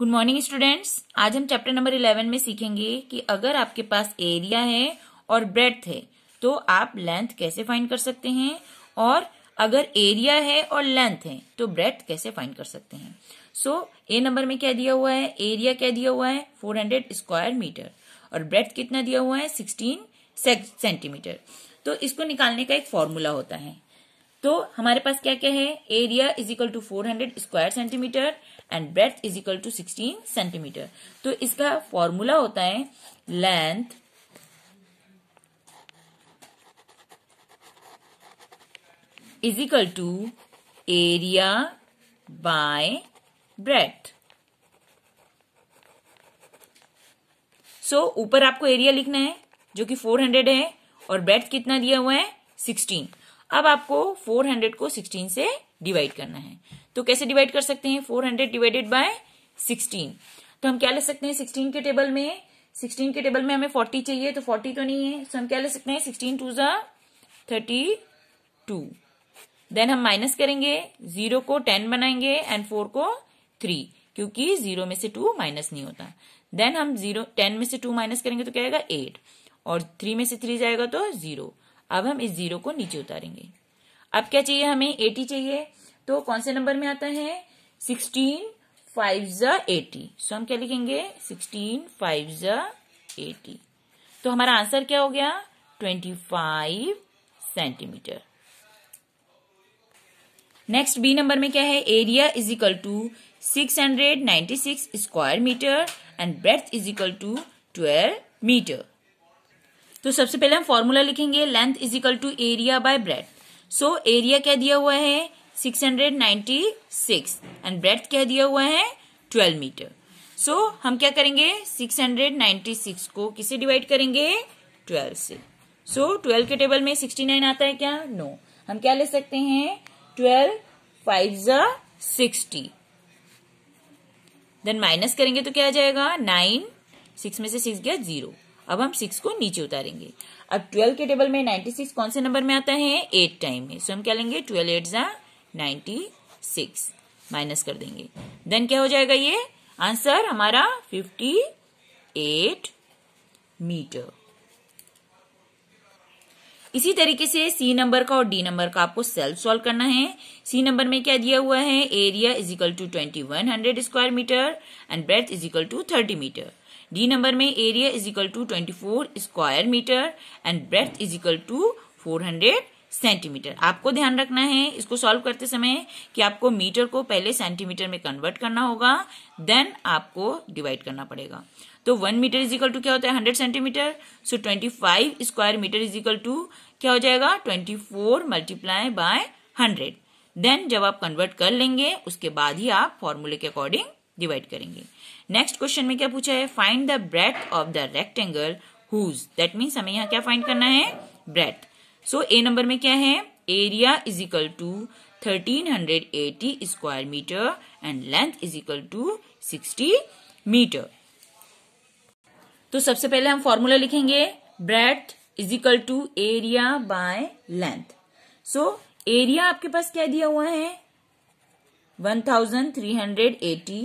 Good morning students आज हम chapter number eleven में सीखेंगे कि अगर आपके पास एरिया है और ब्रेथ है तो आप लेंथ कैसे फाइंड कर सकते हैं और अगर एरिया है और लेंथ है तो ब्रेथ कैसे फाइंड कर सकते हैं सो so, ए नंबर में क्या दिया हुआ है एरिया क्या दिया हुआ है 400 स्क्वायर मीटर और ब्रेथ कितना दिया हुआ है सिक्सटीन सेंटीमीटर तो इसको निकालने का एक फॉर्मूला होता है तो हमारे पास क्या क्या है area is equal to four hundred square centimeter and breadth is equal to sixteen centimeter तो इसका फॉर्मूला होता है length is equal to area by breadth so ऊपर आपको एरिया लिखना है जो कि 400 है और ब्रेथ कितना दिया हुआ है 16 अब आपको 400 को 16 से डिवाइड करना है तो कैसे डिवाइड कर सकते हैं 400 डिवाइडेड बाय 16 तो हम क्या ले सकते हैं 16 के टेबल में 16 के टेबल में हमें 40 चाहिए तो 40 तो नहीं है सो हम क्या ले सकते हैं 16 टू जा थर्टी टू देन हम माइनस करेंगे जीरो को टेन बनाएंगे एंड फोर को थ्री क्योंकि जीरो में से टू माइनस नहीं होता देन हम जीरो टेन में से टू माइनस करेंगे तो क्या आएगा एट और थ्री में से थ्री जाएगा तो जीरो अब हम इस जीरो को नीचे उतारेंगे अब क्या चाहिए हमें एटी चाहिए तो कौन से नंबर में आता है सिक्सटीन फाइव ज एटी सो हम क्या लिखेंगे सिक्सटीन फाइव ज एटी तो हमारा आंसर क्या हो गया twenty five centimeter next B number में क्या है area is equal to six hundred ninety six square meter and breadth is equal to twelve meter तो सबसे पहले हम फॉर्मूला लिखेंगे length is equal to area by breadth so area क्या दिया हुआ है 696 एंड ब्रेथ क्या दिया हुआ है 12 मीटर सो so, हम क्या करेंगे 696 को किसे डिवाइड करेंगे 12 से सो so, 12 के टेबल में 69 आता है क्या नो no. हम क्या ले सकते हैं 12 फाइव जा सिक्सटी देन माइनस करेंगे तो क्या आ जाएगा नाइन सिक्स में से सिक्स गया जीरो अब हम सिक्स को नीचे उतारेंगे अब ट्वेल्व के टेबल में नाइन्टी सिक्स कौन से नंबर में आता है एट टाइम में सो हम क्या लेंगे ट्वेल्व एट जा नाइन्टी सिक्स माइनस कर देंगे देन क्या हो जाएगा ये आंसर हमारा फिफ्टी एट मीटर इसी तरीके से सी नंबर का और डी नंबर का आपको सेल्फ सॉल्व करना है सी नंबर में क्या दिया हुआ है area is equal to twenty one hundred square meter and breadth is equal to thirty meter D number में area is equal to twenty four square meter and breadth is equal to four hundred centimeter आपको ध्यान रखना है इसको solve करते समय कि आपको मीटर को पहले सेंटीमीटर में कन्वर्ट करना होगा देन आपको डिवाइड करना पड़ेगा तो one meter is equal to क्या होता है hundred centimeter so twenty five square meter is equal to क्या हो जाएगा twenty four multiply by hundred then जब आप कन्वर्ट कर लेंगे उसके बाद ही आप फॉर्मूले के अकॉर्डिंग डिवाइड करेंगे नेक्स्ट क्वेश्चन में क्या पूछा है find the breadth of the rectangle whose that means हमें यहाँ क्या फाइंड करना है ब्रेथ सो ए नंबर में क्या है area is equal to 1380 square meter and length is equal to 60 meter तो सबसे पहले हम फॉर्मूला लिखेंगे breadth is equal to area by length so area आपके पास क्या दिया हुआ है 1380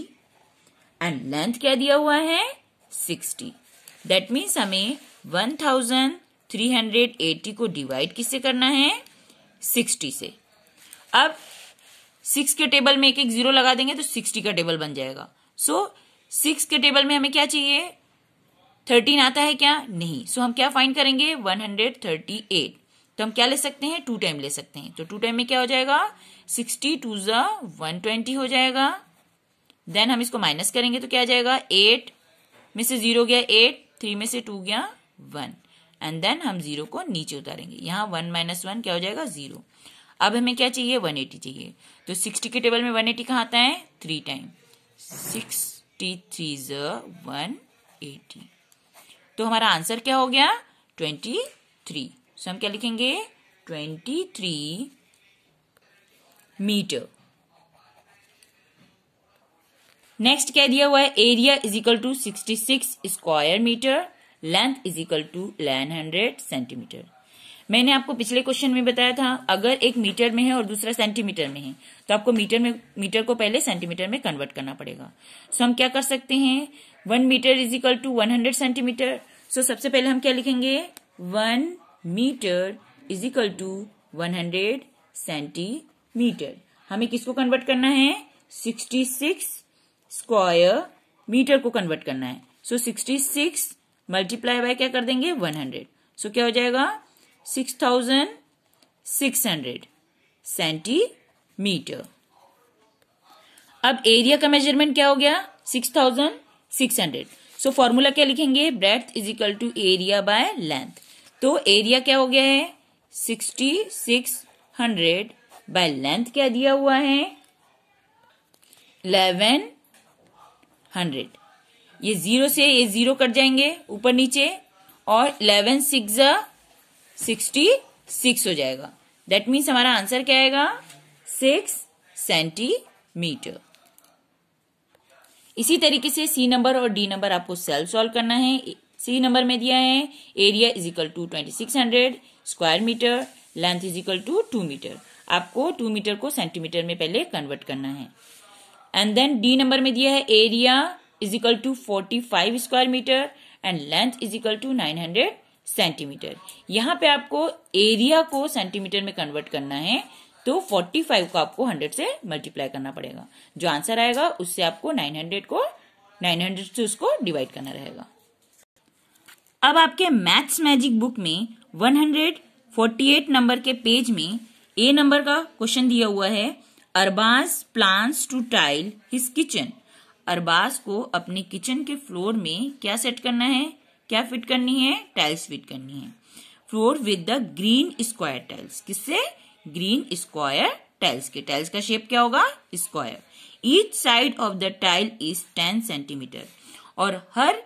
एंड लेंथ क्या दिया हुआ है सिक्सटी दैट मीन्स हमें one thousand three hundred eighty को डिवाइड किससे करना है सिक्सटी से अब सिक्स के टेबल में एक एक जीरो लगा देंगे तो सिक्सटी का टेबल बन जाएगा सो so, सिक्स के टेबल में हमें क्या चाहिए थर्टीन आता है क्या नहीं सो so, हम क्या फाइंड करेंगे वन हंड्रेड थर्टी एट तो हम क्या ले सकते हैं टू टाइम ले सकते हैं तो टू टाइम में क्या हो जाएगा सिक्सटी टू जन ट्वेंटी हो जाएगा देन हम इसको माइनस करेंगे तो क्या जाएगा एट में से जीरो गया एट थ्री में से टू गया वन एंड देन हम जीरो को नीचे उतारेंगे यहाँ वन माइनस वन क्या हो जाएगा जीरो अब हमें क्या चाहिए वन एटी चाहिए तो सिक्सटी के टेबल में वन एटी कहाँ आता है थ्री टाइम सिक्सटी थ्री जन वन एटी तो हमारा आंसर क्या हो गया ट्वेंटी थ्री सो हम क्या लिखेंगे ट्वेंटी थ्री मीटर नेक्स्ट क्या दिया हुआ है area is equal to sixty six square meter length is equal to लेन हंड्रेड सेंटीमीटर मैंने आपको पिछले क्वेश्चन में बताया था अगर एक मीटर में है और दूसरा सेंटीमीटर में है तो आपको मीटर में मीटर को पहले सेंटीमीटर में कन्वर्ट करना पड़ेगा सो so, हम क्या कर सकते हैं one meter is equal to one hundred centimeter so सबसे पहले हम क्या लिखेंगे one meter is equal to one hundred centimeter हमें किसको कन्वर्ट करना है सिक्सटी सिक्स स्क्वायर मीटर को कन्वर्ट करना है so sixty six multiply by क्या कर देंगे वन हंड्रेड सो क्या हो जाएगा six thousand six hundred centimeter अब एरिया का मेजरमेंट क्या हो गया six thousand six hundred so formula क्या लिखेंगे breadth is equal to area by length तो एरिया क्या हो गया है sixty six hundred by length क्या दिया हुआ है इलेवन हंड्रेड ये जीरो से ये जीरो कट जाएंगे ऊपर नीचे और इलेवन सिक्स सिक्सटी सिक्स हो जाएगा दैट मीन्स हमारा आंसर क्या आएगा सिक्स सेंटीमीटर इसी तरीके से सी नंबर और डी नंबर आपको सेल्फ सॉल्व करना है सी नंबर में दिया है area is equal to twenty six hundred square meter length is equal to two meter आपको टू मीटर को सेंटीमीटर में पहले कन्वर्ट करना है एंड देन डी नंबर में दिया है area is equal to forty five square meter and length is equal to nine hundred centimeter यहां पे आपको एरिया को सेंटीमीटर में कन्वर्ट करना है तो 45 को आपको 100 से मल्टीप्लाई करना पड़ेगा जो आंसर आएगा उससे आपको 900 को 900 से उसको डिवाइड करना रहेगा अब आपके मैथ्स मैजिक बुक में 148 नंबर के पेज में ए नंबर का क्वेश्चन दिया हुआ है Arbaaz plans to tile his kitchen Arbaaz को अपने किचन के फ्लोर में क्या सेट करना है क्या फिट करनी है टाइल्स फिट करनी है floor with the green square tiles किससे ग्रीन स्क्वायर टाइल्स के टाइल्स का शेप क्या होगा square each side of the tile is ten centimeter और हर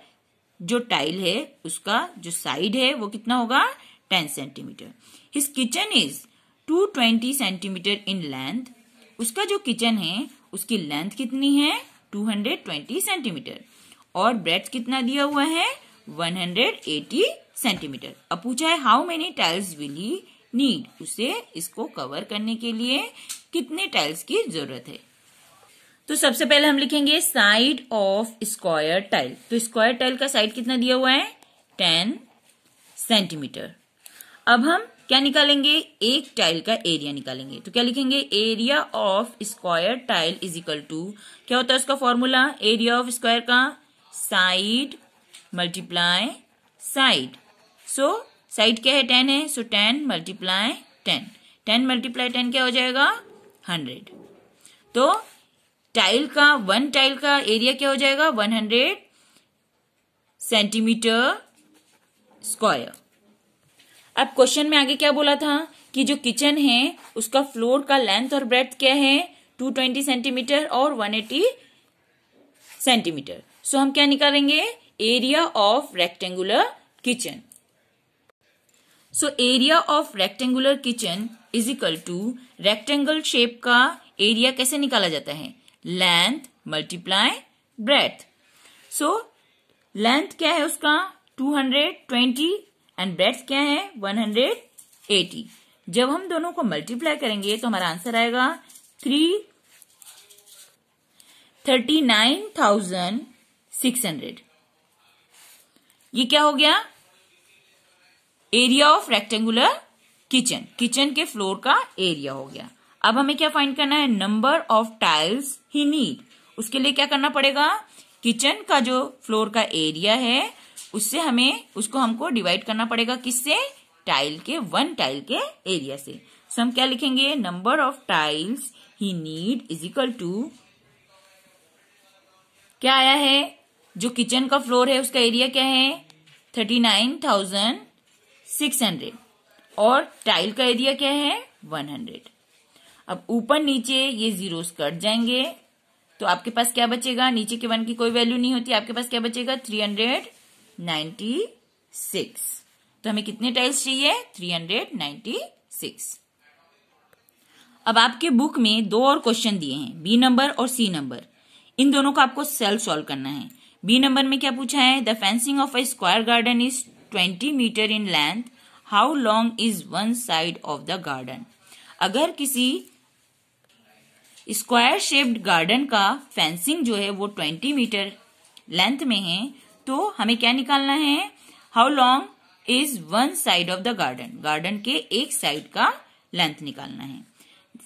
जो टाइल है उसका जो साइड है वो कितना होगा ten centimeter his kitchen is two twenty centimeter in length उसका जो किचन है उसकी लेंथ कितनी है 220 सेंटीमीटर और ब्रेथ कितना दिया हुआ है 180 सेंटीमीटर अब पूछा है how many tiles will he need उसे इसको कवर करने के लिए कितने टाइल्स की जरूरत है तो सबसे पहले हम लिखेंगे साइड ऑफ स्क्वायर टाइल तो स्क्वायर टाइल का साइड कितना दिया हुआ है टेन सेंटीमीटर अब हम क्या निकालेंगे एक टाइल का एरिया निकालेंगे तो क्या लिखेंगे area of square tile is equal to क्या होता है उसका फॉर्मूला एरिया ऑफ स्क्वायर का side multiply side so side क्या है टेन है so ten multiply ten ten multiply ten क्या हो जाएगा हंड्रेड तो टाइल का वन टाइल का एरिया क्या हो जाएगा वन हंड्रेड सेंटीमीटर स्क्वायर अब क्वेश्चन में आगे क्या बोला था कि जो किचन है उसका फ्लोर का लेंथ और ब्रेथ क्या है 220 सेंटीमीटर और 180 सेंटीमीटर सो हम क्या निकालेंगे area of rectangular kitchen so area of rectangular kitchen is equal to rectangle shape का एरिया कैसे निकाला जाता है length multiply breadth so length क्या है उसका 220 एंड ब्रेड्स क्या है 180 जब हम दोनों को मल्टीप्लाई करेंगे तो हमारा आंसर आएगा three thirty nine thousand six hundred ये क्या हो गया area of rectangular kitchen kitchen के फ्लोर का एरिया हो गया अब हमें क्या फाइंड करना है number of tiles he need उसके लिए क्या करना पड़ेगा किचन का जो फ्लोर का एरिया है उससे हमें उसको हमको डिवाइड करना पड़ेगा किससे टाइल के वन टाइल के एरिया से सो हम क्या लिखेंगे number of tiles he need is equal to क्या आया है जो किचन का फ्लोर है उसका एरिया क्या है thirty nine thousand six hundred और टाइल का एरिया क्या है वन हंड्रेड अब ऊपर नीचे ये जीरो कट जाएंगे तो आपके पास क्या बचेगा नीचे के वन की कोई वैल्यू नहीं होती आपके पास क्या बचेगा थ्री हंड्रेड नाइन्टी तो हमें कितने टाइल्स चाहिए थ्री हंड्रेड नाइन्टी सिक्स अब आपके बुक में दो और क्वेश्चन दिए हैं बी नंबर और सी नंबर इन दोनों को आपको सेल्फ सॉल्व करना है बी नंबर में क्या पूछा है the fencing of a square garden is twenty meter in length how long is one side of the garden अगर किसी स्क्वायर शेप्ड गार्डन का फेंसिंग जो है वो ट्वेंटी मीटर लेंथ में है तो हमें क्या निकालना है how long is one side of the garden garden के एक साइड का लेंथ निकालना है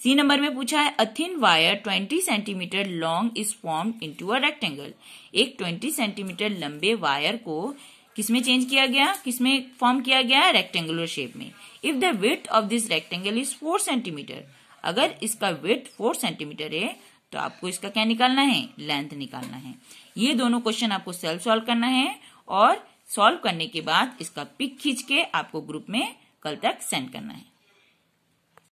सी नंबर में पूछा है a thin wire 20 centimeter long is form into a rectangle एक 20 सेंटीमीटर लंबे वायर को किसमें चेंज किया गया किसमें फॉर्म किया गया रेक्टेंगुलर शेप में if the width of this rectangle is four centimeter अगर इसका विथ फोर सेंटीमीटर है तो आपको इसका क्या निकालना है लेंथ निकालना है ये दोनों क्वेश्चन आपको सेल्फ सॉल्व करना है और सॉल्व करने के बाद इसका पिक खींच के आपको ग्रुप में कल तक सेंड करना है